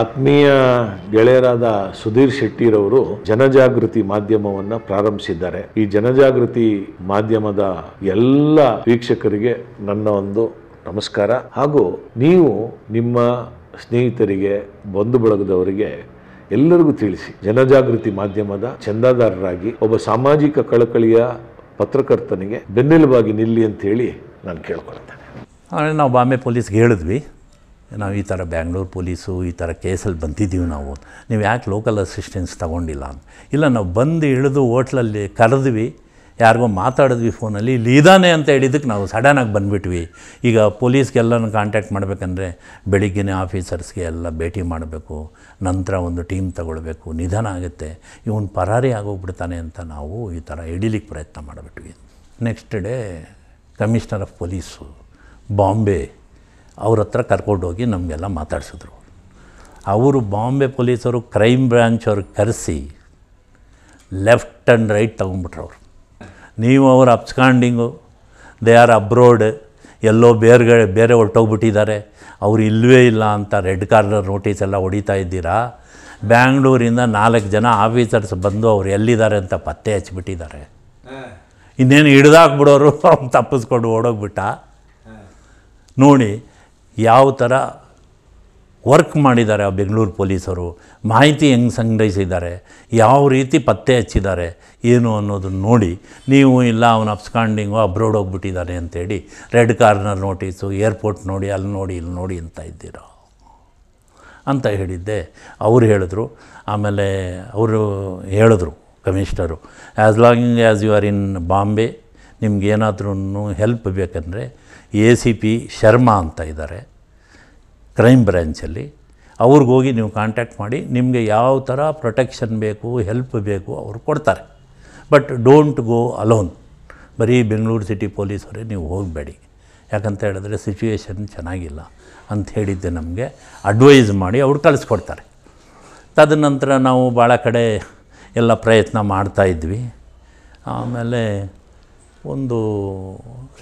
ಆತ್ಮೀಯ ಗೆಳೆಯರಾದ ಸುಧೀರ್ ಶೆಟ್ಟಿರವರು ಜನಜಾಗೃತಿ ಮಾಧ್ಯಮವನ್ನು ಪ್ರಾರಂಭಿಸಿದ್ದಾರೆ ಈ ಜನಜಾಗೃತಿ ಮಾಧ್ಯಮದ ಎಲ್ಲ ವೀಕ್ಷಕರಿಗೆ ನನ್ನ ಒಂದು ನಮಸ್ಕಾರ ಹಾಗೂ ನೀವು ನಿಮ್ಮ ಸ್ನೇಹಿತರಿಗೆ ಬಂಧು ಬಳಗದವರಿಗೆ ಎಲ್ಲರಿಗೂ ತಿಳಿಸಿ ಜನಜಾಗೃತಿ ಮಾಧ್ಯಮದ ಚಂದಾದಾರರಾಗಿ ಒಬ್ಬ ಸಾಮಾಜಿಕ ಕಳಕಳಿಯ ಪತ್ರಕರ್ತನಿಗೆ ಬೆನ್ನೆಲುಬಾಗಿ ನಿಲ್ಲಿ ಅಂತ ಹೇಳಿ ನಾನು ಕೇಳ್ಕೊಳ್ತೇನೆ ನಾವು ಬಾಂಬೆ ಪೊಲೀಸ್ಗೆ ಹೇಳಿದ್ವಿ ನಾವು ಈ ಥರ ಬ್ಯಾಂಗ್ಳೂರು ಪೊಲೀಸು ಈ ಥರ ಕೇಸಲ್ಲಿ ಬಂದಿದ್ದೀವಿ ನಾವು ನೀವು ಯಾಕೆ ಲೋಕಲ್ ಅಸಿಸ್ಟೆನ್ಸ್ ತೊಗೊಂಡಿಲ್ಲ ಅಂತ ಇಲ್ಲ ನಾವು ಬಂದು ಇಳಿದು ಹೋಟ್ಲಲ್ಲಿ ಕರೆದ್ವಿ ಯಾರಿಗೋ ಮಾತಾಡಿದ್ವಿ ಫೋನಲ್ಲಿ ಇಲ್ಲಿ ಇದಾನೆ ಅಂತ ಹೇಳಿದ್ದಕ್ಕೆ ನಾವು ಸಡನ್ನಾಗಿ ಬಂದುಬಿಟ್ವಿ ಈಗ ಪೊಲೀಸ್ಗೆಲ್ಲನೂ ಕಾಂಟ್ಯಾಕ್ಟ್ ಮಾಡಬೇಕಂದ್ರೆ ಬೆಳಿಗ್ಗೆನೇ ಆಫೀಸರ್ಸ್ಗೆ ಎಲ್ಲ ಭೇಟಿ ಮಾಡಬೇಕು ನಂತರ ಒಂದು ಟೀಮ್ ತಗೊಳ್ಬೇಕು ನಿಧಾನ ಆಗುತ್ತೆ ಇವನು ಪರಾರಿ ಆಗೋಗ್ಬಿಡ್ತಾನೆ ಅಂತ ನಾವು ಈ ಥರ ಹಿಡೀಲಿಕ್ಕೆ ಪ್ರಯತ್ನ ಮಾಡಿಬಿಟ್ವಿ next day commissioner of police Bombay ಅವ್ರ ಹತ್ರ ಕರ್ಕೊಂಡೋಗಿ ನಮಗೆಲ್ಲ ಮಾತಾಡಿಸಿದ್ರು ಅವರು ಬಾಂಬೆ ಪೊಲೀಸರು ಕ್ರೈಮ್ ಬ್ರ್ಯಾಂಚ್ ಅವ್ರಿಗೆ ಕರೆಸಿ ಲೆಫ್ಟ್ ಆ್ಯಂಡ್ ರೈಟ್ ತೊಗೊಂಬಿಟ್ರು ಅವರು ನೀವು ಅವ್ರ ಅಪ್ಸ್ಕಾಂಡಿಂಗು ದೇ ಆರ್ ಅಬ್ರೋಡ್ ಎಲ್ಲೋ ಬೇರೆಗಡೆ ಬೇರೆ ಹೊರಟೋಗ್ಬಿಟ್ಟಿದ್ದಾರೆ ಅವ್ರು ಇಲ್ಲವೇ ಇಲ್ಲ ಅಂತ ರೆಡ್ ಕಾರ್ನರ್ ನೋಟಿಸ್ ಎಲ್ಲ ಹೊಡಿತಾ ಇದ್ದೀರಾ ಬ್ಯಾಂಗ್ಳೂರಿಂದ ನಾಲ್ಕು ಜನ ಆಫೀಸರ್ಸ್ ಬಂದು ಅವ್ರು ಎಲ್ಲಿದ್ದಾರೆ ಅಂತ ಪತ್ತೆ ಹಚ್ಚಿಬಿಟ್ಟಿದ್ದಾರೆ ಇನ್ನೇನು ಹಿಡ್ದಾಕ್ಬಿಡೋರು ಅವ್ನು ತಪ್ಪಿಸ್ಕೊಂಡು ಓಡೋಗ್ಬಿಟ್ಟ ನೋಡಿ ಯಾವ ಥರ ವರ್ಕ್ ಮಾಡಿದ್ದಾರೆ ಆ ಬೆಂಗಳೂರು ಪೊಲೀಸರು ಮಾಹಿತಿ ಹೆಂಗೆ ಸಂಗ್ರಹಿಸಿದ್ದಾರೆ ಯಾವ ರೀತಿ ಪತ್ತೆ ಹಚ್ಚಿದ್ದಾರೆ ಏನು ಅನ್ನೋದನ್ನು ನೋಡಿ ನೀವು ಇಲ್ಲ ಅವನು ಅಪ್ಸ್ಕಾಂಡಿಂಗು ಅಬ್ರೋಡ್ ಹೋಗ್ಬಿಟ್ಟಿದ್ದಾನೆ ಅಂತೇಳಿ ರೆಡ್ ಕಾರ್ನರ್ ನೋಟಿಸು ಏರ್ಪೋರ್ಟ್ ನೋಡಿ ಅಲ್ಲಿ ನೋಡಿ ಇಲ್ಲಿ ನೋಡಿ ಅಂತ ಇದ್ದೀರೋ ಅಂತ ಹೇಳಿದ್ದೆ ಅವ್ರು ಹೇಳಿದ್ರು ಆಮೇಲೆ ಅವರು ಹೇಳಿದ್ರು commissioner as long as you are in Bombay ನಿಮ್ಗೆ ಏನಾದ್ರೂ ಹೆಲ್ಪ್ ಬೇಕಂದರೆ ಎ ಸಿ ಪಿ ಶರ್ಮಾ ಅಂತ ಇದ್ದಾರೆ ಕ್ರೈಮ್ ಬ್ರ್ಯಾಂಚಲ್ಲಿ ಅವ್ರಿಗೋಗಿ ನೀವು ಕಾಂಟ್ಯಾಕ್ಟ್ ಮಾಡಿ ನಿಮಗೆ ಯಾವ ಥರ ಪ್ರೊಟೆಕ್ಷನ್ ಬೇಕು ಹೆಲ್ಪ್ ಬೇಕು ಅವರು ಕೊಡ್ತಾರೆ ಬಟ್ ಡೋಂಟ್ ಗೋ ಅಲೋನ್ ಬರೀ ಬೆಂಗಳೂರು ಸಿಟಿ ಪೊಲೀಸವರೇ ನೀವು ಹೋಗಬೇಡಿ ಯಾಕಂತ ಹೇಳಿದ್ರೆ ಸಿಚುವೇಶನ್ ಚೆನ್ನಾಗಿಲ್ಲ ಅಂತ ಹೇಳಿದ್ದೆ ನಮಗೆ ಅಡ್ವೈಸ್ ಮಾಡಿ ಅವ್ರು ಕಳಿಸ್ಕೊಡ್ತಾರೆ ತದನಂತರ ನಾವು ಭಾಳ ಕಡೆ ಎಲ್ಲ ಪ್ರಯತ್ನ ಮಾಡ್ತಾಯಿದ್ವಿ ಆಮೇಲೆ ಒಂದು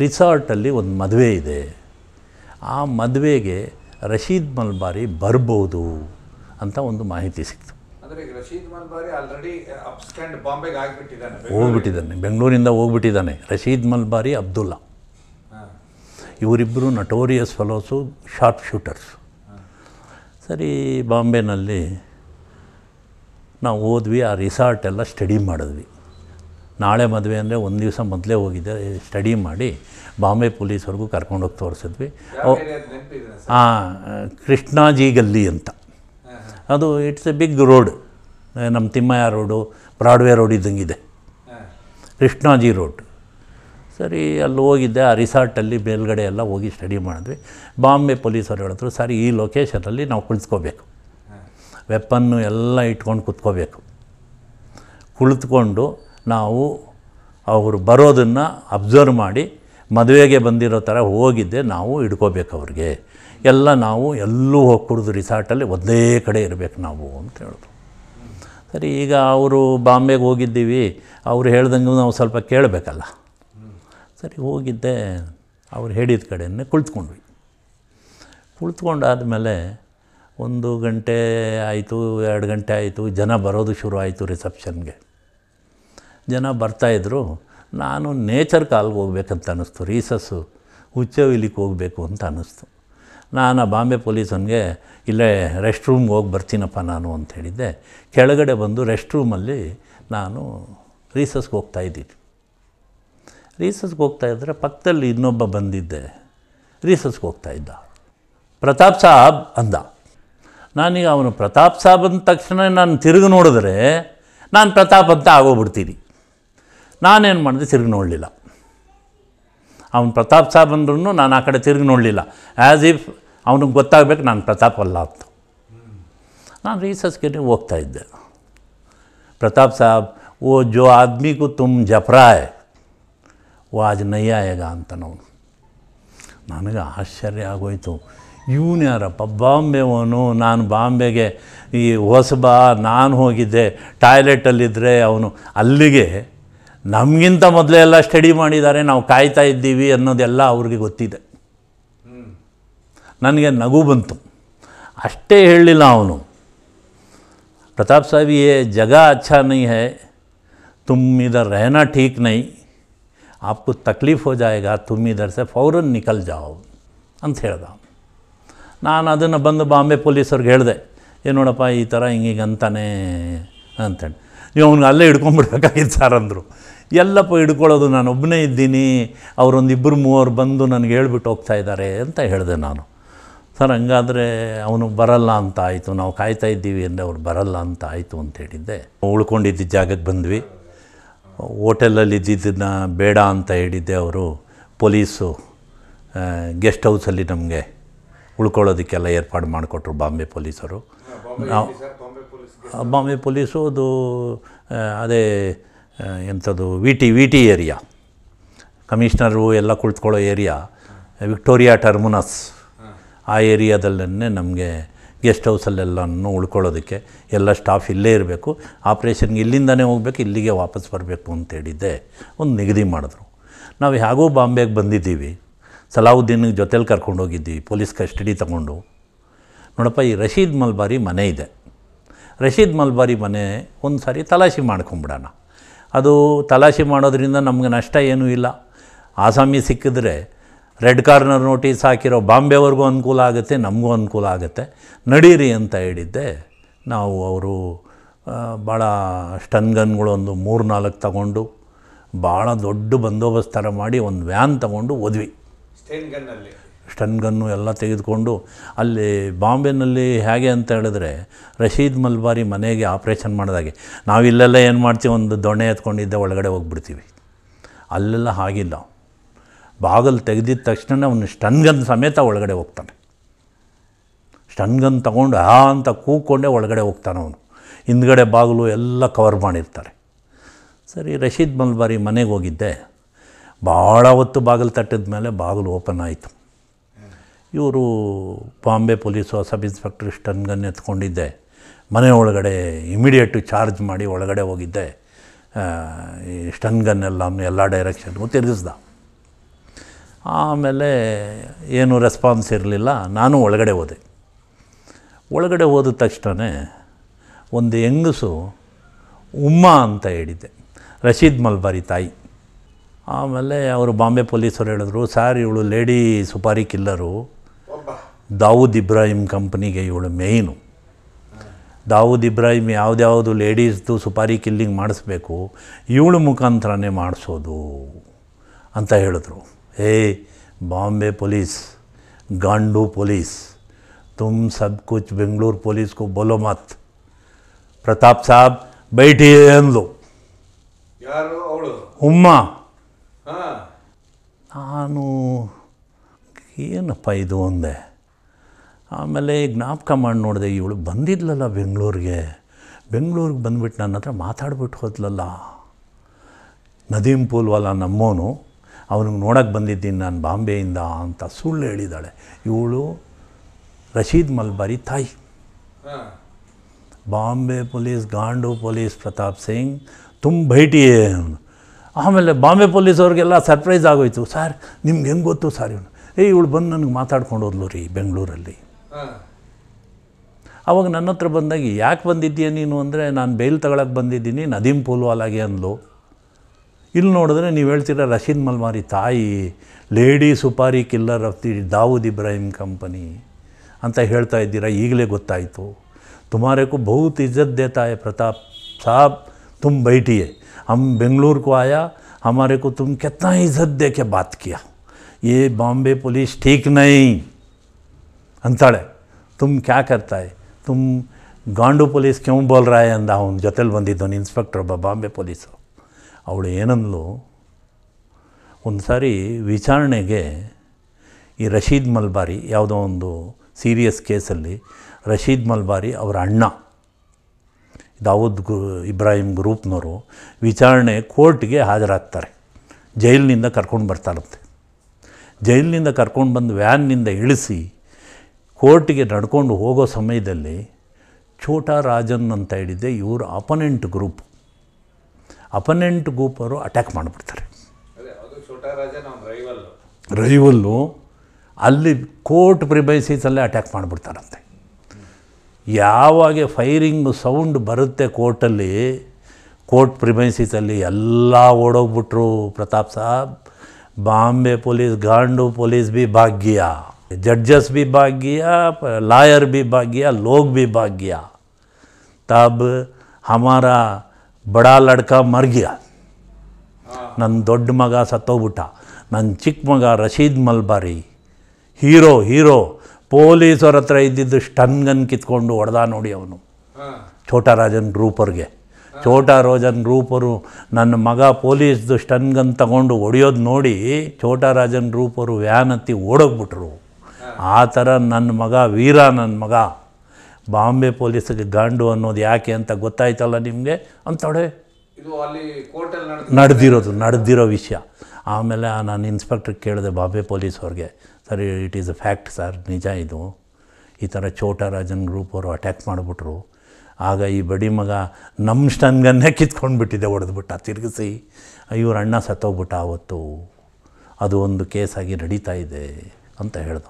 ರಿಸಾರ್ಟಲ್ಲಿ ಒಂದು ಮದುವೆ ಇದೆ ಆ ಮದುವೆಗೆ ರಶೀದ್ ಮಲ್ಬಾರಿ ಬರ್ಬೋದು ಅಂತ ಒಂದು ಮಾಹಿತಿ ಸಿಕ್ತು ಹೋಗ್ಬಿಟ್ಟಿದ್ದಾನೆ ಬೆಂಗಳೂರಿಂದ ಹೋಗ್ಬಿಟ್ಟಿದ್ದಾನೆ ರಶೀದ್ ಮಲ್ಬಾರಿ ಅಬ್ದುಲ್ಲಾ ಇವರಿಬ್ಬರು ನಟೋರಿಯಸ್ ಫೆಲೋಸು ಶಾರ್ಪ್ ಶೂಟರ್ಸು ಸರಿ ಬಾಂಬೆನಲ್ಲಿ ನಾವು ಹೋದ್ವಿ ಆ ರಿಸಾರ್ಟ್ ಎಲ್ಲ ಸ್ಟಡಿ ಮಾಡಿದ್ವಿ ನಾಳೆ ಮದುವೆ ಅಂದರೆ ಒಂದು ದಿವಸ ಮೊದಲೇ ಹೋಗಿದ್ದೆ ಸ್ಟಡಿ ಮಾಡಿ ಬಾಂಬೆ ಪೊಲೀಸ್ವರೆಗೂ ಕರ್ಕೊಂಡೋಗಿ ತೋರಿಸಿದ್ವಿ ಕೃಷ್ಣಾಜಿ ಗಲ್ಲಿ ಅಂತ ಅದು ಇಟ್ಸ್ ಎ ಬಿಗ್ ರೋಡ್ ನಮ್ಮ ತಿಮ್ಮಯ್ಯ ರೋಡು ಬ್ರಾಡ್ವೇ ರೋಡ್ ಇದ್ದಂಗಿದೆ ಕೃಷ್ಣಾಜಿ ರೋಡ್ ಸರಿ ಅಲ್ಲಿ ಹೋಗಿದ್ದೆ ಆ ರಿಸಾರ್ಟಲ್ಲಿ ಮೇಲ್ಗಡೆ ಎಲ್ಲ ಹೋಗಿ ಸ್ಟಡಿ ಮಾಡಿದ್ವಿ ಬಾಂಬೆ ಪೊಲೀಸರು ಹೇಳಿದ್ರು ಸರಿ ಈ ಲೊಕೇಶನಲ್ಲಿ ನಾವು ಕುಳಿತ್ಕೋಬೇಕು ವೆಪ್ಪನ್ನು ಎಲ್ಲ ಇಟ್ಕೊಂಡು ಕುತ್ಕೋಬೇಕು ಕುಳಿತುಕೊಂಡು ನಾವು ಅವರು ಬರೋದನ್ನು ಅಬ್ಸರ್ವ್ ಮಾಡಿ ಮದುವೆಗೆ ಬಂದಿರೋ ಥರ ಹೋಗಿದ್ದೆ ನಾವು ಇಡ್ಕೋಬೇಕು ಅವ್ರಿಗೆ ಎಲ್ಲ ನಾವು ಎಲ್ಲೂ ಹೋಗಿ ರಿಸಾರ್ಟಲ್ಲಿ ಒಂದೇ ಕಡೆ ಇರಬೇಕು ನಾವು ಅಂತ ಹೇಳಿದ್ರು ಸರಿ ಈಗ ಅವರು ಬಾಂಬೆಗೆ ಹೋಗಿದ್ದೀವಿ ಅವರು ಹೇಳ್ದಂಗೆ ನಾವು ಸ್ವಲ್ಪ ಕೇಳಬೇಕಲ್ಲ ಸರಿ ಹೋಗಿದ್ದೆ ಅವ್ರು ಹೇಳಿದ ಕಡೆಯೇ ಕುಳಿತ್ಕೊಂಡ್ವಿ ಕುಳಿತ್ಕೊಂಡಾದಮೇಲೆ ಒಂದು ಗಂಟೆ ಆಯಿತು ಎರಡು ಗಂಟೆ ಆಯಿತು ಜನ ಬರೋದು ಶುರು ಆಯಿತು ರಿಸೆಪ್ಷನ್ಗೆ ಜನ ಬರ್ತಾಯಿದ್ರು ನಾನು ನೇಚರ್ ಕಾಲ್ಗೆ ಹೋಗ್ಬೇಕಂತ ಅನ್ನಿಸ್ತು ರೀಸಸ್ಸು ಹುಚ್ಚವಿಲಿಕ್ಕೆ ಹೋಗಬೇಕು ಅಂತ ಅನ್ನಿಸ್ತು ನಾನು ಬಾಂಬೆ ಪೊಲೀಸನ್ಗೆ ಇಲ್ಲೇ ರೆಸ್ಟ್ ರೂಮ್ಗೆ ಹೋಗಿ ಬರ್ತೀನಪ್ಪ ನಾನು ಅಂತ ಹೇಳಿದ್ದೆ ಕೆಳಗಡೆ ಬಂದು ರೆಸ್ಟ್ ರೂಮಲ್ಲಿ ನಾನು ರೀಸಸ್ಗೆ ಹೋಗ್ತಾಯಿದ್ದೀನಿ ರೀಸಸ್ಗೆ ಇದ್ದರೆ ಪಕ್ಕದಲ್ಲಿ ಇನ್ನೊಬ್ಬ ಬಂದಿದ್ದೆ ರೀಸಸ್ಗೆ ಹೋಗ್ತಾಯಿದ್ದ ಪ್ರತಾಪ್ ಸಾಬ್ ಅಂದ ನಾನೀಗ ಅವನು ಪ್ರತಾಪ್ ಸಾಬ್ ಅಂದ ತಕ್ಷಣ ನಾನು ತಿರುಗಿ ನೋಡಿದ್ರೆ ನಾನು ಪ್ರತಾಪ್ ಅಂತ ಆಗೋಗ್ಬಿಡ್ತೀನಿ ನಾನೇನು ಮಾಡಿದೆ ತಿರುಗಿ ನೋಡಲಿಲ್ಲ ಅವನು ಪ್ರತಾಪ್ ಸಾಬ್ ಅಂದ್ರೂ ನಾನು ಆ ಕಡೆ ತಿರುಗಿ ನೋಡಲಿಲ್ಲ ಆ್ಯಸ್ ಇಫ್ ಅವನಿಗೆ ಗೊತ್ತಾಗಬೇಕು ನಾನು ಪ್ರತಾಪ್ ಅಲ್ಲ ಅಂತ ನಾನು ಹೋಗ್ತಾ ಇದ್ದೆ ಪ್ರತಾಪ್ ಸಾಬ್ ಓ ಜೋ ಆದ್ಮಿಗೂ ತುಂಬ ಜಫ್ರಾಯ್ ಓ ಆಜ್ ನಯ್ಯಾಯಗ ಅಂತ ನಾವು ನನಗೆ ಆಶ್ಚರ್ಯ ಆಗೋಯ್ತು ಇವನು ಯಾರಪ್ಪ ಬಾಂಬೆವನು ನಾನು ಬಾಂಬೆಗೆ ಈ ಹೊಸಬ ನಾನು ಹೋಗಿದ್ದೆ ಟಾಯ್ಲೆಟಲ್ಲಿದ್ದರೆ ಅವನು ಅಲ್ಲಿಗೆ ನಮಗಿಂತ ಮೊದಲೇ ಎಲ್ಲ ಸ್ಟಡಿ ಮಾಡಿದ್ದಾರೆ ನಾವು ಕಾಯ್ತಾ ಇದ್ದೀವಿ ಅನ್ನೋದೆಲ್ಲ ಅವ್ರಿಗೆ ಗೊತ್ತಿದೆ ನನಗೆ ನಗು ಬಂತು ಅಷ್ಟೇ ಹೇಳಲಿಲ್ಲ ಅವನು ಪ್ರತಾಪ್ ಸಾಹಿ ಏ ಜಗ ಅಚ್ಚಾ ನೀ ಹೇ ತುಮ್ इधर ಠೀಕ್ ನೈ ಆಪ್ಕು ತಕ್ಲೀಫ್ ಹೋ ಜಾಯಗ ತುಮ್ ಇದರ್ ಸೆ ಫೌರನ್ ನಿಕಲ್ ಜಾವು ಅಂತ ಹೇಳ್ದ ನಾನು ಅದನ್ನು ಬಂದು ಬಾಂಬೆ ಪೊಲೀಸವ್ರಿಗೆ ಹೇಳಿದೆ ಏನು ನೋಡಪ್ಪ ಈ ಥರ ಹಿಂಗೀಗೆ ಅಂತಾನೆ ಅಂತೇಳಿ ಈಗ ಅಲ್ಲೇ ಹಿಡ್ಕೊಂಬಿಡ್ಬೇಕಾಗಿತ್ತು ಸರ್ ಅಂದರು ಎಲ್ಲಪ್ಪ ಹಿಡ್ಕೊಳ್ಳೋದು ನಾನು ಒಬ್ಬನೇ ಇದ್ದೀನಿ ಅವರೊಂದು ಇಬ್ಬರು ಮೂವರು ಬಂದು ನನಗೆ ಹೇಳ್ಬಿಟ್ಟು ಹೋಗ್ತಾ ಇದ್ದಾರೆ ಅಂತ ಹೇಳಿದೆ ನಾನು ಸರ್ ಹಂಗಾದರೆ ಅವನು ಬರಲ್ಲ ಅಂತ ಆಯಿತು ನಾವು ಕಾಯ್ತಾ ಇದ್ದೀವಿ ಅಂದರೆ ಅವ್ರು ಬರಲ್ಲ ಅಂತ ಆಯಿತು ಅಂತ ಹೇಳಿದ್ದೆ ಉಳ್ಕೊಂಡಿದ್ದ ಜಾಗಕ್ಕೆ ಬಂದ್ವಿ ಹೋಟೆಲಲ್ಲಿ ಇದ್ದಿದ್ದನ್ನ ಬೇಡ ಅಂತ ಹೇಳಿದ್ದೆ ಅವರು ಪೊಲೀಸು ಗೆಸ್ಟ್ ಹೌಸಲ್ಲಿ ನಮಗೆ ಉಳ್ಕೊಳ್ಳೋದಕ್ಕೆಲ್ಲ ಏರ್ಪಾಡು ಮಾಡಿಕೊಟ್ರು ಬಾಂಬೆ ಪೊಲೀಸರು ನಾವು ಬಾಂಬೆ ಪೊಲೀಸು ಅದು ಅದೇ ಎಂಥದ್ದು V T V T area commissioner ಎಲ್ಲ ಕುಳಿತುಕೊಳ್ಳೋ ಏರಿಯಾ ವಿಕ್ಟೋರಿಯಾ ಟರ್ಮಿನಸ್ ಆ ಏರಿಯಾದಲ್ಲೇ ನಮಗೆ ಗೆಸ್ಟ್ ಹೌಸಲ್ಲೆಲ್ಲನೂ ಉಳ್ಕೊಳ್ಳೋದಕ್ಕೆ ಎಲ್ಲ ಸ್ಟಾಫ್ ಇಲ್ಲೇ ಇರಬೇಕು ಆಪ್ರೇಷನ್ಗೆ ಇಲ್ಲಿಂದನೇ ಹೋಗಬೇಕು ಇಲ್ಲಿಗೆ ವಾಪಸ್ ಬರಬೇಕು ಅಂತ ಹೇಳಿದ್ದೆ ಒಂದು ನಿಗದಿ ಮಾಡಿದ್ರು ನಾವು ಹೇಗೂ ಬಾಂಬೆಗೆ ಬಂದಿದ್ದೀವಿ ಸಲಾವುದ್ದೀನಿಗೆ ಜೊತೇಲಿ ಹೋಗಿದ್ದೀವಿ ಪೊಲೀಸ್ ಕಸ್ಟಡಿ ತಗೊಂಡು ನೋಡಪ್ಪ ಈ ರಶೀದ್ ಮಲ್ಬಾರಿ ಮನೆ ಇದೆ ರಶೀದ್ ಮಲ್ಬಾರಿ ಮನೆ ಒಂದು ಸಾರಿ ತಲಾಶಿ ಮಾಡ್ಕೊಂಬಿಡೋಣ ಅದು ತಲಾಶಿ ಮಾಡೋದ್ರಿಂದ ನಮಗೆ ನಷ್ಟ ಏನೂ ಇಲ್ಲ ಆಸಾಮಿ ಸಿಕ್ಕಿದ್ರೆ ರೆಡ್ ಕಾರ್ನರ್ ನೋಟಿಸ್ ಹಾಕಿರೋ ಬಾಂಬೆವರೆಗೂ ಅನುಕೂಲ ಆಗುತ್ತೆ ನಮಗೂ ಅನುಕೂಲ ಆಗುತ್ತೆ ನಡೀರಿ ಅಂತ ಹೇಳಿದ್ದೆ ನಾವು ಅವರು ಭಾಳ ಸ್ಟನ್ ಗನ್ಗಳೊಂದು ಒಂದು ಮೂರು ನಾಲ್ಕು ತಗೊಂಡು ಭಾಳ ದೊಡ್ಡ ಬಂದೋಬಸ್ತ್ ಥರ ಮಾಡಿ ಒಂದು ವ್ಯಾನ್ ತಗೊಂಡು ಓದ್ವಿ ಸ್ಟೆನ್ಗನ್ನಲ್ಲಿ ಸ್ಟನ್ಗನ್ನು ಎಲ್ಲ ತೆಗೆದುಕೊಂಡು ಅಲ್ಲಿ ಬಾಂಬೆನಲ್ಲಿ ಹೇಗೆ ಅಂತ ಹೇಳಿದ್ರೆ ರಶೀದ್ ಮಲ್ಬಾರಿ ಮನೆಗೆ ಆಪ್ರೇಷನ್ ಮಾಡಿದಾಗೆ ನಾವು ಇಲ್ಲೆಲ್ಲ ಏನು ಮಾಡ್ತೀವಿ ಒಂದು ದೊಣ್ಣೆ ಎತ್ಕೊಂಡಿದ್ದೆ ಒಳಗಡೆ ಹೋಗ್ಬಿಡ್ತೀವಿ ಅಲ್ಲೆಲ್ಲ ಹಾಗಿಲ್ಲ ಬಾಗಲು ತೆಗೆದಿದ್ದ ತಕ್ಷಣ ಅವನು ಸ್ಟನ್ಗನ್ ಸಮೇತ ಒಳಗಡೆ ಹೋಗ್ತಾನೆ ಸ್ಟನ್ಗನ್ ಗನ್ ತಗೊಂಡು ಆ ಅಂತ ಕೂಕೊಂಡೇ ಒಳಗಡೆ ಹೋಗ್ತಾನೆ ಅವನು ಹಿಂದ್ಗಡೆ ಬಾಗಿಲು ಎಲ್ಲ ಕವರ್ ಮಾಡಿರ್ತಾರೆ ಸರಿ ರಶೀದ್ ಮಲ್ಬಾರಿ ಮನೆಗೆ ಹೋಗಿದ್ದೆ ಭಾಳ ಹೊತ್ತು ಬಾಗಿಲು ತಟ್ಟಿದ ಮೇಲೆ ಬಾಗಿಲು ಓಪನ್ ಆಯಿತು ಇವರು Bombay police sub inspector sten ಎತ್ಕೊಂಡಿದ್ದೆ ಮನೆ ಒಳಗಡೆ ಇಮಿಡಿಯೇಟು ಚಾರ್ಜ್ ಮಾಡಿ ಒಳಗಡೆ ಹೋಗಿದ್ದೆ ಈ ಸ್ಟನ್ ಎಲ್ಲ ಎಲ್ಲ ಡೈರೆಕ್ಷನ್ಗೂ ತಿರುಗಿಸ್ದ ಆಮೇಲೆ ಏನು ರೆಸ್ಪಾನ್ಸ್ ಇರಲಿಲ್ಲ ನಾನು ಒಳಗಡೆ ಹೋದೆ ಒಳಗಡೆ ಹೋದ ತಕ್ಷಣ ಒಂದು ಹೆಂಗಸು ಉಮ್ಮ ಅಂತ ಹೇಳಿದ್ದೆ ರಶೀದ್ ಮಲ್ಬಾರಿ ತಾಯಿ ಆಮೇಲೆ ಅವರು ಬಾಂಬೆ ಪೊಲೀಸರು ಹೇಳಿದ್ರು ಸಾರ್ ಇವಳು ಲೇಡಿ ಸುಪಾರಿ ಕಿಲ್ಲರು ದಾವೂದ್ ಇಬ್ರಾಹಿಂ ಕಂಪ್ನಿಗೆ ಇವಳು ಮೇಯ್ನು ದಾವೂದ್ ಇಬ್ರಾಹಿಂ ಯಾವುದ್ಯಾವುದು ಲೇಡೀಸ್ದು ಸುಪಾರಿ ಕಿಲ್ಲಿಂಗ್ ಮಾಡಿಸ್ಬೇಕು ಇವಳು ಮುಖಾಂತರನೇ ಮಾಡಿಸೋದು ಅಂತ ಹೇಳಿದ್ರು ಏ ಬಾಂಬೆ ಪೊಲೀಸ್ ಗಾಂಡು ಪೊಲೀಸ್ ತುಮ್ ಸಬ್ ಕುಚ್ ಬೆಂಗಳೂರು ಪೊಲೀಸ್ಗೂ ಬೋಲೋ ಮತ್ ಪ್ರತಾಪ್ ಸಾಬ್ ಬೈಟಿ ಅಂದ್ಲು ಉಮ್ಮ ನಾನು ಏನಪ್ಪ ಇದು ಒಂದೇ ಆಮೇಲೆ ಜ್ಞಾಪಕ ಮಾಡಿ ನೋಡಿದೆ ಇವಳು ಬಂದಿದ್ಲಲ್ಲ ಬೆಂಗಳೂರಿಗೆ ಬೆಂಗಳೂರಿಗೆ ಬಂದ್ಬಿಟ್ಟು ನನ್ನ ಹತ್ರ ಮಾತಾಡ್ಬಿಟ್ಟು ಹೋದ್ಲಲ್ಲ ನದೀಮ್ ಪೂಲ್ವಾಲ ನಮ್ಮೋನು ಅವನಿಗೆ ನೋಡೋಕ್ಕೆ ಬಂದಿದ್ದೀನಿ ನಾನು ಬಾಂಬೆಯಿಂದ ಅಂತ ಸುಳ್ಳು ಹೇಳಿದ್ದಾಳೆ ಇವಳು ರಶೀದ್ ಮಲ್ಬಾರಿ ತಾಯಿ ಬಾಂಬೆ ಪೊಲೀಸ್ ಗಾಂಡು ಪೊಲೀಸ್ ಪ್ರತಾಪ್ ಸಿಂಗ್ ತುಂಬ ಭೇಟಿ ಆಮೇಲೆ ಬಾಂಬೆ ಪೊಲೀಸ್ ಅವ್ರಿಗೆಲ್ಲ ಸರ್ಪ್ರೈಸ್ ಆಗೋಯ್ತು ಸರ್ ನಿಮ್ಗೆ ಹೆಂಗೆ ಗೊತ್ತು ಸರ್ ಇವನು ಏಯ್ ಇವಳು ಬಂದು ನನಗೆ ಮಾತಾಡ್ಕೊಂಡು ಹೋದ್ಲು ರೀ ಬೆಂಗಳೂರಲ್ಲಿ ಆವಾಗ ನನ್ನ ಹತ್ರ ಬಂದಾಗ ಯಾಕೆ ಬಂದಿದ್ದೀಯ ನೀನು ಅಂದರೆ ನಾನು ಬೇಲ್ ತಗೊಳಕ್ಕೆ ಬಂದಿದ್ದೀನಿ ನದೀಮ್ ಪೋಲ್ವಾಲಾಗೆ ಅಂದ್ಲು ಇಲ್ಲಿ ನೋಡಿದ್ರೆ ನೀವು ಹೇಳ್ತೀರ ರಶೀದ್ ಮಲ್ಮಾರಿ ತಾಯಿ lady supari killer of the Dawood Ibrahim company ಅಂತ ಹೇಳ್ತಾ ಇದ್ದೀರಾ ಈಗಲೇ ಗೊತ್ತಾಯಿತು ತುಮಾರೇಕು ಬಹುತ್ ಇಜ್ಜತ್ ತಾಯ ಪ್ರತಾಪ್ ಸಾಬ್ ತುಮ್ ಬೈಟಿಯೇ ಹಮ್ ಬೆಂಗಳೂರು ಆಯಾ ಹಮಾರೇಕು ತುಮ್ ಕೆತ್ತ ಇಜ್ಜತ್ ದೇಕೆ ಬಾತ್ಕಿಯ ಏ ಬಾಂಬೆ ಪೊಲೀಸ್ ಠೀಕ್ ನೈ ಅಂತಾಳೆ ತುಮ್ ಕ್ಯಾ ಕರ್ತಾಯ್ ತುಮ್ ಗಾಂಡು ಪೊಲೀಸ್ ಕೆಂ ಬೋಲ್ ಅಂದ ಅವನ ಜೊತೇಲಿ ಬಂದಿದ್ದವನು ಇನ್ಸ್ಪೆಕ್ಟರ್ ಒಬ್ಬ ಬಾಂಬೆ ಪೊಲೀಸು ಅವಳು ಏನಂದ್ಲು ಒಂದು ಸಾರಿ ವಿಚಾರಣೆಗೆ ಈ ರಶೀದ್ ಮಲ್ಬಾರಿ ಯಾವುದೋ ಒಂದು ಸೀರಿಯಸ್ ಕೇಸಲ್ಲಿ ರಶೀದ್ ಮಲ್ಬಾರಿ ಅವರ ಅಣ್ಣ ದಾವೂದ್ ಗು ಇಬ್ರಾಹಿಂ ಗ್ರೂಪ್ನವರು ವಿಚಾರಣೆ ಕೋರ್ಟ್ಗೆ ಹಾಜರಾಗ್ತಾರೆ ಜೈಲಿನಿಂದ ಕರ್ಕೊಂಡು ಬರ್ತಾರಂತೆ ಜೈಲಿನಿಂದ ಕರ್ಕೊಂಡು ಬಂದು ವ್ಯಾನ್ನಿಂದ ಇಳಿಸಿ ಕೋರ್ಟಿಗೆ ನಡ್ಕೊಂಡು ಹೋಗೋ ಸಮಯದಲ್ಲಿ ಛೋಟಾ ರಾಜನ್ ಅಂತ ಹೇಳಿದ್ದೆ ಇವರು ಅಪನೆಂಟ್ ಗ್ರೂಪ್ ಅಪನೆಂಟ್ ಗ್ರೂಪವರು ಅಟ್ಯಾಕ್ ಮಾಡಿಬಿಡ್ತಾರೆ ರೈವಲ್ಲು ಅಲ್ಲಿ ಕೋರ್ಟ್ ಪ್ರಿಬೈಸಸಲ್ಲೇ ಅಟ್ಯಾಕ್ ಮಾಡಿಬಿಡ್ತಾರಂತೆ ಯಾವಾಗ ಫೈರಿಂಗ್ ಸೌಂಡ್ ಬರುತ್ತೆ ಕೋರ್ಟಲ್ಲಿ ಕೋರ್ಟ್ ಪ್ರಿಮೈಸಿಸಲ್ಲಿ ಎಲ್ಲ ಓಡೋಗ್ಬಿಟ್ರು ಪ್ರತಾಪ್ ಸಾಬ್ ಬಾಂಬೆ ಪೊಲೀಸ್ ಗಾಂಡು ಪೊಲೀಸ್ ಬಿ ಭಾಗ್ಯ ಜಡ್ಜಸ್ भी ಲಾಯರ್ ಲಾಯರ್ लायर ಭಾಗ್ಯ भाग गया लोग भी ಹಮಾರ गया ಲಡ್ಕ ಮರ್ಗಿಯ ನನ್ನ ದೊಡ್ಡ ಮಗ ಸತ್ತೋಗ್ಬಿಟ್ಟ ನನ್ನ ಚಿಕ್ಕ ಮಗ ರಶೀದ್ ಮಲ್ಬಾರಿ ಹೀರೋ ಹೀರೋ ಪೊಲೀಸರ ಹತ್ರ ಇದ್ದಿದ್ದು ಸ್ಟನ್ಗನ್ ಕಿತ್ಕೊಂಡು ಹೊಡೆದ ನೋಡಿ ಅವನು ಛೋಟಾ ರಾಜನ್ ರೂಪರ್ಗೆ ಛೋಟಾ ರಾಜನ್ ರೂಪರು ನನ್ನ ಮಗ ಪೊಲೀಸ್ದು ಸ್ಟನ್ಗನ್ ತಗೊಂಡು ಹೊಡೆಯೋದು ನೋಡಿ ಛೋಟಾ ರಾಜನ್ ರೂಪರು ವ್ಯಾನ್ ಹತ್ತಿ ಓಡೋಗ್ಬಿಟ್ರು ಆ ಥರ ನನ್ನ ಮಗ ವೀರ ನನ್ನ ಮಗ ಬಾಂಬೆ ಪೊಲೀಸಿಗೆ ಗಂಡು ಅನ್ನೋದು ಯಾಕೆ ಅಂತ ಗೊತ್ತಾಯ್ತಲ್ಲ ನಿಮಗೆ ಅಂತೊಡೆ ನಡೆದಿರೋದು ನಡೆದಿರೋ ವಿಷಯ ಆಮೇಲೆ ನಾನು ಇನ್ಸ್ಪೆಕ್ಟ್ರಿಗೆ ಕೇಳಿದೆ ಬಾಂಬೆ ಪೊಲೀಸವ್ರಿಗೆ ಸರಿ it is a fact sir ನಿಜ ಇದು ಈ ಥರ ಚೋಟಾ ರಾಜನ್ ಗ್ರೂಪ್ ಅವರು ಅಟ್ಯಾಕ್ ಮಾಡಿಬಿಟ್ರು ಆಗ ಈ ಬಡಿ ಮಗ ನಮ್ಮ ಸ್ಟನ್ಗನ್ನೇ ಬಿಟ್ಟಿದೆ ಹೊಡೆದ್ಬಿಟ್ಟ ತಿರುಗಿಸಿ ಇವ್ರ ಅಣ್ಣ ಸತ್ತೋಗ್ಬಿಟ್ಟ ಆವತ್ತು ಅದು ಒಂದು ಕೇಸಾಗಿ ನಡೀತಾ ಇದೆ ಅಂತ ಹೇಳ್ದು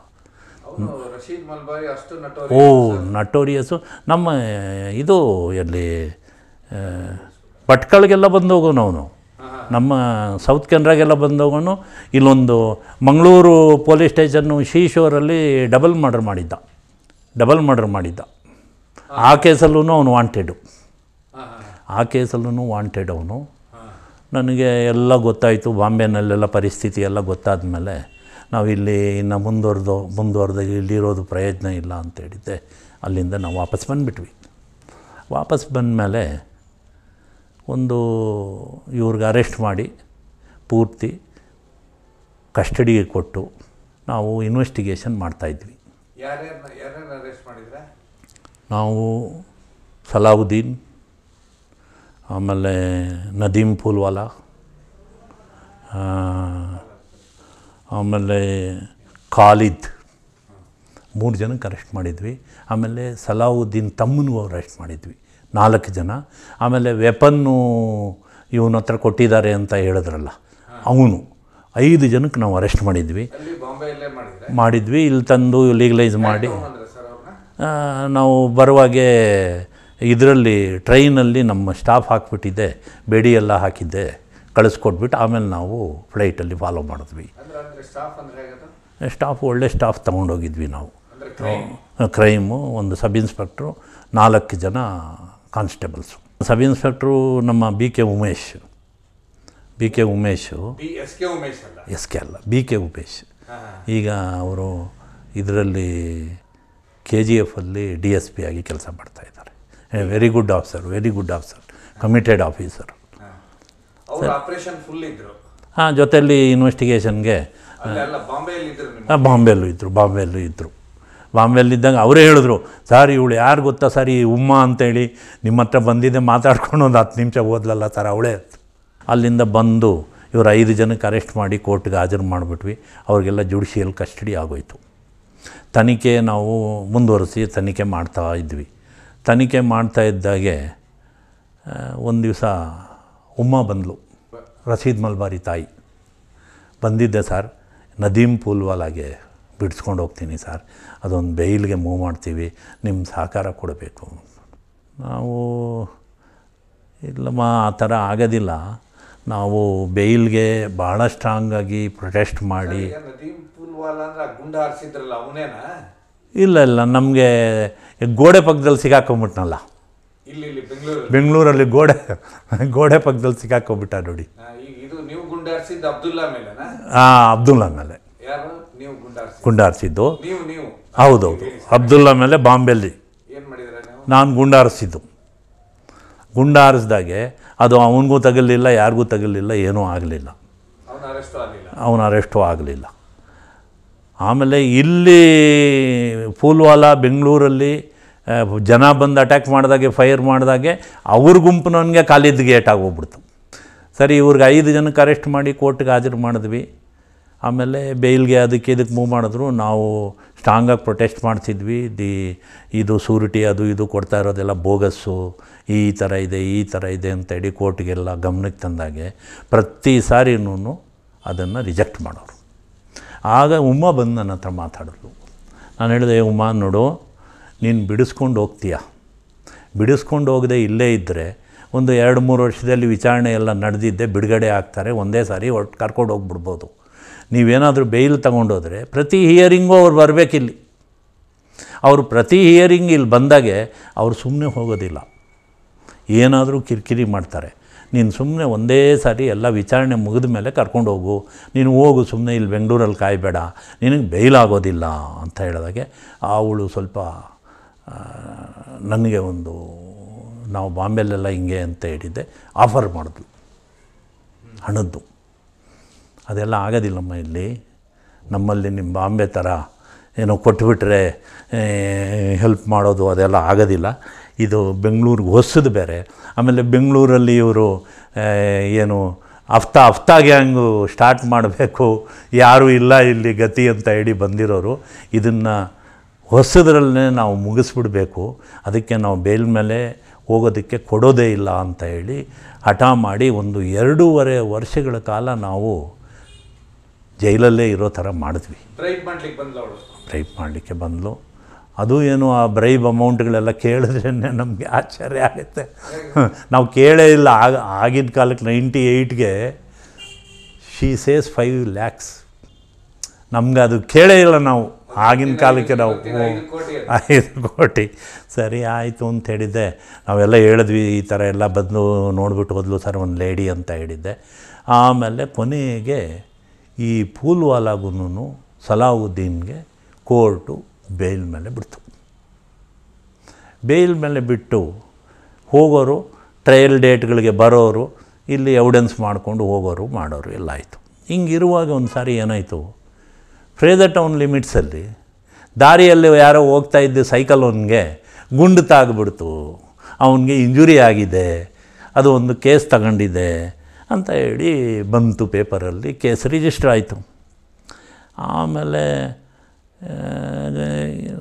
ಓ ನಟೋರಿಯಸ್ಸು ನಮ್ಮ ಇದು ಎಲ್ಲಿ ಭಟ್ಕಳಿಗೆಲ್ಲ ಬಂದು ಅವನು ನಮ್ಮ ಸೌತ್ ಕೆನರಾಗೆಲ್ಲ ಬಂದವನು ಇಲ್ಲೊಂದು ಮಂಗಳೂರು ಪೊಲೀಸ್ ಸ್ಟೇಷನ್ನು ಶೀಶೋರಲ್ಲಿ ಡಬಲ್ ಮರ್ಡರ್ ಮಾಡಿದ್ದ ಡಬಲ್ ಮರ್ಡರ್ ಮಾಡಿದ್ದ ಆ ಕೇಸಲ್ಲೂ ಅವನು ವಾಂಟೆಡು ಆ ಕೇಸಲ್ಲೂ ವಾಂಟೆಡ್ ಅವನು ನನಗೆ ಎಲ್ಲ ಗೊತ್ತಾಯಿತು ಬಾಂಬೆನಲ್ಲೆಲ್ಲ ಪರಿಸ್ಥಿತಿ ಎಲ್ಲ ಗೊತ್ತಾದ ಮೇಲೆ ನಾವಿಲ್ಲಿ ಇನ್ನು ಮುಂದುವರೆದು ಮುಂದುವರೆದು ಇಲ್ಲಿರೋದು ಪ್ರಯೋಜನ ಇಲ್ಲ ಅಂತ ಹೇಳಿದ್ದೆ ಅಲ್ಲಿಂದ ನಾವು ವಾಪಸ್ ಬಂದುಬಿಟ್ವಿ ವಾಪಸ್ ಬಂದಮೇಲೆ ಒಂದು ಇವ್ರಿಗೆ ಅರೆಸ್ಟ್ ಮಾಡಿ ಪೂರ್ತಿ ಕಸ್ಟಡಿಗೆ ಕೊಟ್ಟು ನಾವು ಇನ್ವೆಸ್ಟಿಗೇಷನ್ ಮಾಡ್ತಾಯಿದ್ವಿ ನಾವು ಸಲಾವುದ್ದೀನ್ ಆಮೇಲೆ ನದೀಮ್ ಪೂಲ್ವಾಲಾ ಆಮೇಲೆ ಖಾಲಿದ್ ಮೂರು ಜನಕ್ಕೆ ಅರೆಸ್ಟ್ ಮಾಡಿದ್ವಿ ಆಮೇಲೆ ಸಲಾವುದ್ದೀನ್ ತಮ್ಮನಿಗೂ ಅರೆಸ್ಟ್ ಮಾಡಿದ್ವಿ ನಾಲ್ಕು ಜನ ಆಮೇಲೆ ವೆಪನ್ನು ಇವನ ಹತ್ರ ಕೊಟ್ಟಿದ್ದಾರೆ ಅಂತ ಹೇಳಿದ್ರಲ್ಲ ಅವನು ಐದು ಜನಕ್ಕೆ ನಾವು ಅರೆಸ್ಟ್ ಮಾಡಿದ್ವಿ ಮಾಡಿದ್ವಿ ಇಲ್ಲಿ ತಂದು ಲೀಗಲೈಸ್ ಮಾಡಿ ನಾವು ಬರುವಾಗೆ ಇದರಲ್ಲಿ ಟ್ರೈನಲ್ಲಿ ನಮ್ಮ ಸ್ಟಾಫ್ ಹಾಕ್ಬಿಟ್ಟಿದ್ದೆ ಬೇಡಿ ಎಲ್ಲ ಹಾಕಿದ್ದೆ ಕಳಿಸ್ಕೊಟ್ಬಿಟ್ಟು ಆಮೇಲೆ ನಾವು ಫ್ಲೈಟಲ್ಲಿ ಫಾಲೋ ಮಾಡಿದ್ವಿ ಸ್ಟಾಫ್ ಒಳ್ಳೆ ಸ್ಟಾಫ್ ತೊಗೊಂಡೋಗಿದ್ವಿ ನಾವು ಕ್ರೈಮು ಒಂದು ಸಬ್ ಇನ್ಸ್ಪೆಕ್ಟ್ರು ನಾಲ್ಕು ಜನ ಕಾನ್ಸ್ಟೇಬಲ್ಸು ಸಬ್ ಇನ್ಸ್ಪೆಕ್ಟ್ರು ನಮ್ಮ B K Umesh B K Umesh S K ಅಲ್ಲ ಬಿ ಕೆ ಉಮೇಶ್ ಈಗ ಅವರು ಇದರಲ್ಲಿ ಕೆ ಜಿ ಎಫಲ್ಲಿ ಡಿ ಎಸ್ ಪಿ ಆಗಿ ಕೆಲಸ ಮಾಡ್ತಾಯಿದ್ದಾರೆ very good officer very good officer committed officer operation full ಇದ್ರು ಹಾಂ ಜೊತೆಯಲ್ಲಿ ಇನ್ವೆಸ್ಟಿಗೇಷನ್ಗೆ ಬಾಂಬೆಯಲ್ಲೂ ಇದ್ದರು ಬಾಂಬೆಯಲ್ಲೂ ಇದ್ದರು ಬಾಂಬೆಯಲ್ಲಿದ್ದಾಗ ಅವರೇ ಹೇಳಿದ್ರು ಸರ್ ಇವಳು ಯಾರು ಗೊತ್ತಾ ಸರ್ ಉಮ್ಮ ಅಂತೇಳಿ ನಿಮ್ಮ ಹತ್ರ ಬಂದಿದ್ದೆ ಮಾತಾಡ್ಕೊಂಡು ಒಂದು ಹತ್ತು ನಿಮಿಷ ಓದಲಲ್ಲ ಸರ್ ಅವಳೇ ಅಲ್ಲಿಂದ ಬಂದು ಇವರು ಐದು ಜನಕ್ಕೆ ಅರೆಸ್ಟ್ ಮಾಡಿ ಕೋರ್ಟ್ಗೆ ಹಾಜರು ಮಾಡಿಬಿಟ್ವಿ ಅವ್ರಿಗೆಲ್ಲ ಜುಡಿಷಿಯಲ್ ಕಸ್ಟಡಿ ಆಗೋಯ್ತು ತನಿಖೆ ನಾವು ಮುಂದುವರಿಸಿ ತನಿಖೆ ಮಾಡ್ತಾ ಇದ್ವಿ ತನಿಖೆ ಮಾಡ್ತಾ ಇದ್ದಾಗೆ ಒಂದು ದಿವಸ ಉಮ್ಮ ಬಂದಳು ರಸೀದ್ ಮಲ್ಬಾರಿ ತಾಯಿ ಬಂದಿದ್ದೆ ಸರ್ ನದೀಮ್ ಪೂಲ್ವಾಲಾಗೆ ಬಿಡಿಸ್ಕೊಂಡು ಹೋಗ್ತೀನಿ ಸರ್ ಅದೊಂದು ಬೇಯಿಲ್ಗೆ ಮೂವ್ ಮಾಡ್ತೀವಿ ನಿಮ್ಮ ಸಹಕಾರ ಕೊಡಬೇಕು ನಾವು ಇಲ್ಲಮ್ಮ ಆ ಥರ ಆಗೋದಿಲ್ಲ ನಾವು ಬೇಯಿಲ್ಗೆ ಭಾಳ ಸ್ಟ್ರಾಂಗಾಗಿ ಪ್ರೊಟೆಸ್ಟ್ ಮಾಡಿ ಇಲ್ಲ ಇಲ್ಲ ನಮಗೆ ಗೋಡೆ ಪಕ್ಕದಲ್ಲಿ ಸಿಗಾಕೊಂಬಿಟ್ನಲ್ಲ ಬೆಂಗಳೂರಲ್ಲಿ ಗೋಡೆ ಗೋಡೆ ಪಕ್ಕದಲ್ಲಿ ಸಿಕ್ಕಾಕೋಗ್ಬಿಟ್ಟ ನೋಡಿ ಹಾಂ ಅಬ್ದುಲ್ಲಾ ಮೇಲೆ ಗುಂಡಾರಿಸಿದ್ದು ಹೌದೌದು ಅಬ್ದುಲ್ಲಾ ಮೇಲೆ ಬಾಂಬೆಲ್ಲಿ ನಾನು ಗುಂಡಾರಿಸಿದ್ದು ಗುಂಡಾರಿಸಿದಾಗೆ ಅದು ಅವನಿಗೂ ತಗಲಿಲ್ಲ ಯಾರಿಗೂ ತಗಲಿಲ್ಲ ಏನೂ ಆಗಲಿಲ್ಲ ಅವನ ಅರೆಸ್ಟೂ ಆಗಲಿಲ್ಲ ಆಮೇಲೆ ಇಲ್ಲಿ ಪೂಲ್ವಾಲಾ ಬೆಂಗಳೂರಲ್ಲಿ ಜನ ಬಂದು ಅಟ್ಯಾಕ್ ಮಾಡಿದಾಗೆ ಫೈರ್ ಮಾಡಿದಾಗೆ ಅವ್ರ ಗುಂಪು ನನಗೆ ಕಾಲಿದ್ದ ಗೇಟ್ ಆಗೋಗ್ಬಿಡ್ತು ಸರಿ ಇವ್ರಿಗೆ ಐದು ಜನಕ್ಕೆ ಅರೆಸ್ಟ್ ಮಾಡಿ ಕೋರ್ಟ್ಗೆ ಹಾಜರು ಮಾಡಿದ್ವಿ ಆಮೇಲೆ ಬೇಲ್ಗೆ ಅದಕ್ಕೆ ಇದಕ್ಕೆ ಮೂವ್ ಮಾಡಿದ್ರು ನಾವು ಸ್ಟ್ರಾಂಗಾಗಿ ಪ್ರೊಟೆಸ್ಟ್ ಮಾಡ್ತಿದ್ವಿ ದಿ ಇದು ಸೂರಿಟಿ ಅದು ಇದು ಕೊಡ್ತಾ ಇರೋದೆಲ್ಲ ಬೋಗಸ್ಸು ಈ ಥರ ಇದೆ ಈ ಥರ ಇದೆ ಅಂತೇಳಿ ಕೋರ್ಟ್ಗೆಲ್ಲ ಗಮನಕ್ಕೆ ತಂದಾಗೆ ಪ್ರತಿ ಸಾರಿನೂ ಅದನ್ನು ರಿಜೆಕ್ಟ್ ಮಾಡೋರು ಆಗ ಉಮಾ ಬಂದು ನನ್ನ ಹತ್ರ ಮಾತಾಡಿದ್ರು ನಾನು ಹೇಳಿದೆ ಉಮಾ ನೋಡು ನೀನು ಬಿಡಿಸ್ಕೊಂಡು ಹೋಗ್ತೀಯ ಬಿಡಿಸ್ಕೊಂಡು ಹೋಗದೆ ಇಲ್ಲೇ ಇದ್ದರೆ ಒಂದು ಎರಡು ಮೂರು ವರ್ಷದಲ್ಲಿ ವಿಚಾರಣೆ ಎಲ್ಲ ನಡೆದಿದ್ದೆ ಬಿಡುಗಡೆ ಆಗ್ತಾರೆ ಒಂದೇ ಸಾರಿ ಒಟ್ಟು ಕರ್ಕೊಂಡು ಹೋಗ್ಬಿಡ್ಬೋದು ನೀವೇನಾದರೂ ಬೇಯಿಲ್ ತಗೊಂಡೋದ್ರೆ ಪ್ರತಿ ಹಿಯರಿಂಗು ಅವ್ರು ಬರಬೇಕಿಲ್ಲಿ ಅವರು ಪ್ರತಿ ಹಿಯರಿಂಗ್ ಇಲ್ಲಿ ಬಂದಾಗೆ ಅವರು ಸುಮ್ಮನೆ ಹೋಗೋದಿಲ್ಲ ಏನಾದರೂ ಕಿರಿಕಿರಿ ಮಾಡ್ತಾರೆ ನೀನು ಸುಮ್ಮನೆ ಒಂದೇ ಸಾರಿ ಎಲ್ಲ ವಿಚಾರಣೆ ಮುಗಿದ ಮೇಲೆ ಕರ್ಕೊಂಡು ಹೋಗು ನೀನು ಹೋಗು ಸುಮ್ಮನೆ ಇಲ್ಲಿ ಬೆಂಗಳೂರಲ್ಲಿ ಕಾಯಬೇಡ ನಿನಗೆ ಬೇಯ್ಲಾಗೋದಿಲ್ಲ ಅಂತ ಹೇಳಿದಾಗೆ ಅವಳು ಸ್ವಲ್ಪ ನನಗೆ ಒಂದು ನಾವು ಬಾಂಬೆಲೆಲ್ಲ ಹಿಂಗೆ ಅಂತ ಹೇಳಿದ್ದೆ ಆಫರ್ ಮಾಡಿದ್ಲು ಹಣದ್ದು ಅದೆಲ್ಲ ಆಗೋದಿಲ್ಲಮ್ಮ ಇಲ್ಲಿ ನಮ್ಮಲ್ಲಿ ನಿಮ್ಮ ಬಾಂಬೆ ಥರ ಏನೋ ಕೊಟ್ಬಿಟ್ರೆ ಹೆಲ್ಪ್ ಮಾಡೋದು ಅದೆಲ್ಲ ಆಗೋದಿಲ್ಲ ಇದು ಬೆಂಗಳೂರಿಗೆ ಹೊಸದು ಬೇರೆ ಆಮೇಲೆ ಬೆಂಗಳೂರಲ್ಲಿ ಇವರು ಏನು ಹಫ್ತಾ ಹಫ್ತಾಗೆ ಹಂಗು ಸ್ಟಾರ್ಟ್ ಮಾಡಬೇಕು ಯಾರೂ ಇಲ್ಲ ಇಲ್ಲಿ ಗತಿ ಅಂತ ಹೇಳಿ ಬಂದಿರೋರು ಇದನ್ನು ಹೊಸದರಲ್ಲೇ ನಾವು ಮುಗಿಸ್ಬಿಡಬೇಕು ಅದಕ್ಕೆ ನಾವು ಬೇಲ್ ಮೇಲೆ ಹೋಗೋದಕ್ಕೆ ಕೊಡೋದೇ ಇಲ್ಲ ಅಂತ ಹೇಳಿ ಹಠ ಮಾಡಿ ಒಂದು ಎರಡೂವರೆ ವರ್ಷಗಳ ಕಾಲ ನಾವು ಜೈಲಲ್ಲೇ ಇರೋ ಥರ ಮಾಡಿದ್ವಿ ಬ್ರೈಬ್ ಮಾಡಲಿಕ್ಕೆ ಬಂದ್ಲು ಬ್ರೈಬ್ ಮಾಡಲಿಕ್ಕೆ ಬಂದಳು ಅದು ಏನು ಆ ಬ್ರೈಬ್ ಅಮೌಂಟ್ಗಳೆಲ್ಲ ಕೇಳಿದ್ರೇ ನಮಗೆ ಆಶ್ಚರ್ಯ ಆಗುತ್ತೆ ನಾವು ಕೇಳೇ ಇಲ್ಲ ಆಗ ಆಗಿದ್ದ ಕಾಲಕ್ಕೆ ನೈಂಟಿ ಏಯ್ಟ್ಗೆ ಶೀ ಸೇಸ್ ಫೈವ್ ಲ್ಯಾಕ್ಸ್ ನಮ್ಗೆ ಅದು ಕೇಳೇ ಇಲ್ಲ ನಾವು ಆಗಿನ ಕಾಲಕ್ಕೆ ನಾವು ಐದು ಕೋಟಿ ಸರಿ ಆಯಿತು ಅಂತ ಹೇಳಿದ್ದೆ ನಾವೆಲ್ಲ ಹೇಳಿದ್ವಿ ಈ ಥರ ಎಲ್ಲ ಬಂದು ನೋಡ್ಬಿಟ್ಟು ಹೋದ್ಲು ಸರ್ ಒಂದು ಲೇಡಿ ಅಂತ ಹೇಳಿದ್ದೆ ಆಮೇಲೆ ಕೊನೆಗೆ ಈ ಪೂಲ್ವಾಲಾಗೂ ಸಲಾವುದ್ದೀನ್ಗೆ ಕೋರ್ಟು ಬೇಲ್ ಮೇಲೆ ಬಿಡ್ತು ಬೇಲ್ ಮೇಲೆ ಬಿಟ್ಟು ಹೋಗೋರು ಟ್ರಯಲ್ ಡೇಟ್ಗಳಿಗೆ ಬರೋರು ಇಲ್ಲಿ ಎವಿಡೆನ್ಸ್ ಮಾಡಿಕೊಂಡು ಹೋಗೋರು ಮಾಡೋರು ಎಲ್ಲ ಆಯಿತು ಹಿಂಗಿರುವಾಗ ಒಂದು ಸಾರಿ ಏನಾಯಿತು ಫ್ರೇದ ಟೌನ್ ಲಿಮಿಟ್ಸಲ್ಲಿ ದಾರಿಯಲ್ಲಿ ಯಾರೋ ಹೋಗ್ತಾ ಇದ್ದ ಸೈಕಲ್ ಅವನಿಗೆ ಗುಂಡು ತಾಗ್ಬಿಡ್ತು ಅವನಿಗೆ ಇಂಜುರಿ ಆಗಿದೆ ಅದು ಒಂದು ಕೇಸ್ ತಗೊಂಡಿದೆ ಅಂತ ಹೇಳಿ ಬಂತು ಪೇಪರಲ್ಲಿ ಕೇಸ್ ರಿಜಿಸ್ಟರ್ ಆಯಿತು ಆಮೇಲೆ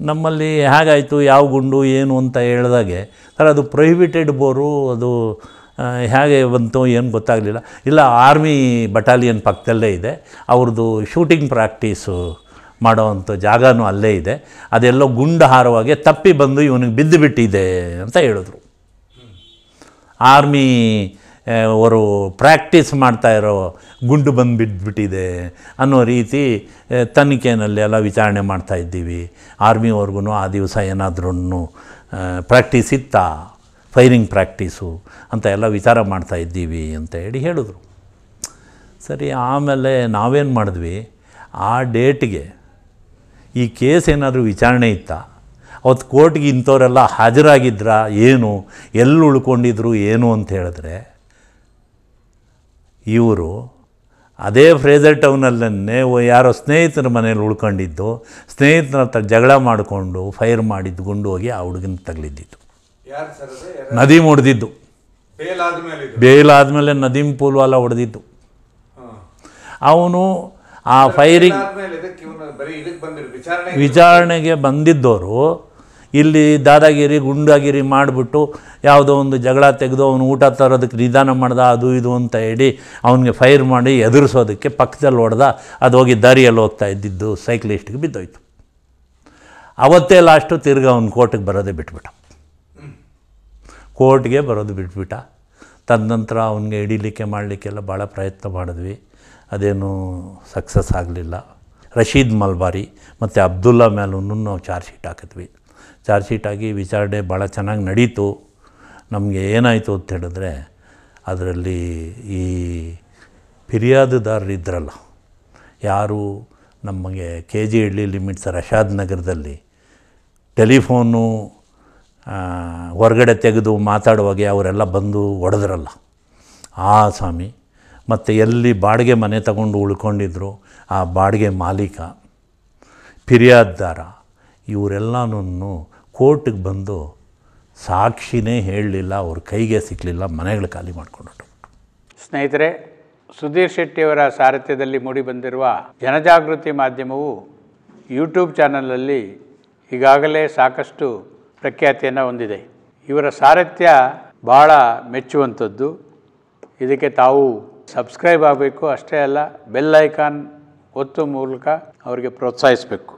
ನಮ್ಮಲ್ಲಿ ಹೇಗಾಯಿತು ಯಾವ ಗುಂಡು ಏನು ಅಂತ ಹೇಳಿದಾಗೆ ಸರ್ ಅದು ಪ್ರೊಹಿಬಿಟೆಡ್ ಬೋರು ಅದು ಹೇಗೆ ಬಂತು ಏನು ಗೊತ್ತಾಗಲಿಲ್ಲ ಇಲ್ಲ ಆರ್ಮಿ ಬಟಾಲಿಯನ್ ಪಕ್ಕದಲ್ಲೇ ಇದೆ ಅವ್ರದ್ದು ಶೂಟಿಂಗ್ ಪ್ರಾಕ್ಟೀಸು ಮಾಡೋವಂಥ ಜಾಗನೂ ಅಲ್ಲೇ ಇದೆ ಅದೆಲ್ಲೋ ಗುಂಡು ತಪ್ಪಿ ಬಂದು ಇವನಿಗೆ ಬಿದ್ದು ಬಿಟ್ಟಿದೆ ಅಂತ ಹೇಳಿದ್ರು ಆರ್ಮಿ ಅವರು ಪ್ರಾಕ್ಟೀಸ್ ಮಾಡ್ತಾ ಇರೋ ಗುಂಡು ಬಂದು ಬಿದ್ದುಬಿಟ್ಟಿದೆ ಅನ್ನೋ ರೀತಿ ತನಿಖೆಯಲ್ಲಿ ಎಲ್ಲ ವಿಚಾರಣೆ ಮಾಡ್ತಾ ಇದ್ದೀವಿ ಆರ್ಮಿವರೆಗೂ ಆ ದಿವಸ ಏನಾದ್ರೂ ಪ್ರಾಕ್ಟೀಸ್ ಇತ್ತಾ ಫೈರಿಂಗ್ ಪ್ರಾಕ್ಟೀಸು ಅಂತ ಎಲ್ಲ ವಿಚಾರ ಮಾಡ್ತಾ ಇದ್ದೀವಿ ಅಂತ ಹೇಳಿ ಹೇಳಿದ್ರು ಸರಿ ಆಮೇಲೆ ನಾವೇನು ಮಾಡಿದ್ವಿ ಆ ಡೇಟ್ಗೆ ಈ ಕೇಸ್ ಏನಾದರೂ ವಿಚಾರಣೆ ಇತ್ತಾ ಅವತ್ತು ಕೋರ್ಟ್ಗೆ ಇಂಥವರೆಲ್ಲ ಹಾಜರಾಗಿದ್ರಾ ಏನು ಎಲ್ಲಿ ಉಳ್ಕೊಂಡಿದ್ರು ಏನು ಅಂತ ಹೇಳಿದ್ರೆ ಇವರು ಅದೇ ಫ್ರೇಜರ್ ಟೌನಲ್ಲೇ ಯಾರೋ ಸ್ನೇಹಿತರ ಮನೇಲಿ ಉಳ್ಕೊಂಡಿದ್ದು ಸ್ನೇಹಿತರ ಹತ್ರ ಜಗಳ ಮಾಡಿಕೊಂಡು ಫೈರ್ ಮಾಡಿದ್ದು ಗುಂಡು ಹೋಗಿ ಆ ಹುಡುಗನ ತಗಲಿದ್ದಿತ್ತು ನದೀಮ್ ಹೊಡೆದಿದ್ದು ಬೇಲಾದ್ಮೇಲೆ ನದೀಮ್ ಪೂಲ್ವಾಲ ಹೊಡೆದಿದ್ದು ಅವನು ಆ ಫೈರಿಂಗ್ ವಿಚಾರಣೆಗೆ ಬಂದಿದ್ದವರು ಇಲ್ಲಿ ದಾದಾಗಿರಿ ಗುಂಡಾಗಿರಿ ಮಾಡಿಬಿಟ್ಟು ಯಾವುದೋ ಒಂದು ಜಗಳ ತೆಗೆದು ಅವನು ಊಟ ತರೋದಕ್ಕೆ ನಿಧಾನ ಮಾಡ್ದ ಅದು ಇದು ಅಂತ ಹೇಳಿ ಅವನಿಗೆ ಫೈರ್ ಮಾಡಿ ಎದುರಿಸೋದಕ್ಕೆ ಪಕ್ಕದಲ್ಲಿ ಹೊಡೆದ ಅದು ಹೋಗಿ ದಾರಿಯಲ್ಲಿ ಹೋಗ್ತಾ ಇದ್ದಿದ್ದು ಸೈಕ್ಲಿಸ್ಟ್ಗೆ ಬಿದ್ದೋಯ್ತು ಅವತ್ತೇ ಲಾಸ್ಟು ತಿರ್ಗಿ ಅವನು ಕೋರ್ಟಿಗೆ ಬರೋದೇ ಬಿಟ್ಬಿಟ್ಟ ಕೋರ್ಟ್ಗೆ ಬರೋದು ಬಿಟ್ಬಿಟ್ಟ ತದನಂತರ ಅವನಿಗೆ ಹಿಡೀಲಿಕ್ಕೆ ಮಾಡಲಿಕ್ಕೆಲ್ಲ ಭಾಳ ಪ್ರಯತ್ನ ಮಾಡಿದ್ವಿ ಅದೇನು ಸಕ್ಸಸ್ ಆಗಲಿಲ್ಲ ರಶೀದ್ ಮಲ್ಬಾರಿ ಮತ್ತು ಅಬ್ದುಲ್ಲಾ ಮೇಲೂ ನಾವು ಚಾರ್ಜ್ ಶೀಟ್ ಹಾಕಿದ್ವಿ ಚಾರ್ಜ್ ಶೀಟ್ ಆಗಿ ವಿಚಾರಣೆ ಭಾಳ ಚೆನ್ನಾಗಿ ನಡೀತು ನಮಗೆ ಏನಾಯಿತು ಅಂತ ಹೇಳಿದ್ರೆ ಅದರಲ್ಲಿ ಈ ಫಿರ್ಯಾದುದಾರರಿದ್ದರಲ್ಲ ಯಾರು ನಮಗೆ K G Halli limits Rashad ನಗರದಲ್ಲಿ ಟೆಲಿಫೋನು ಹೊರಗಡೆ ತೆಗೆದು ಮಾತಾಡುವಾಗೆ ಅವರೆಲ್ಲ ಬಂದು ಒಡೆದ್ರಲ್ಲ ಆ ಸ್ವಾಮಿ ಮತ್ತು ಎಲ್ಲಿ ಬಾಡಿಗೆ ಮನೆ ತಗೊಂಡು ಉಳ್ಕೊಂಡಿದ್ರು ಆ ಬಾಡಿಗೆ ಮಾಲೀಕ ಫಿರ್ಯಾದ್ದಾರ ಇವರೆಲ್ಲನೂ ಕೋರ್ಟಿಗೆ ಬಂದು ಸಾಕ್ಷಿನೇ ಹೇಳಲಿಲ್ಲ ಅವ್ರ ಕೈಗೆ ಸಿಕ್ಕಲಿಲ್ಲ ಮನೆಗಳು ಖಾಲಿ ಮಾಡಿಕೊಂಡು ಸ್ನೇಹಿತರೆ ಸುಧೀರ್ ಶೆಟ್ಟಿಯವರ ಸಾರಥ್ಯದಲ್ಲಿ ಮೂಡಿಬಂದಿರುವ ಜನಜಾಗೃತಿ ಮಾಧ್ಯಮವು ಯೂಟ್ಯೂಬ್ ಚಾನಲಲ್ಲಿ ಈಗಾಗಲೇ ಸಾಕಷ್ಟು ಪ್ರಖ್ಯಾತಿಯನ್ನು ಹೊಂದಿದೆ ಇವರ ಸಾರಥ್ಯ ಭಾಳ ಮೆಚ್ಚುವಂಥದ್ದು ಇದಕ್ಕೆ ತಾವು ಸಬ್ಸ್ಕ್ರೈಬ್ ಆಗಬೇಕು ಅಷ್ಟೇ ಅಲ್ಲ ಬೆಲ್ ಐಕಾನ್ ಒತ್ತು ಮೂಲಕ ಅವರಿಗೆ ಪ್ರೋತ್ಸಾಹಿಸಬೇಕು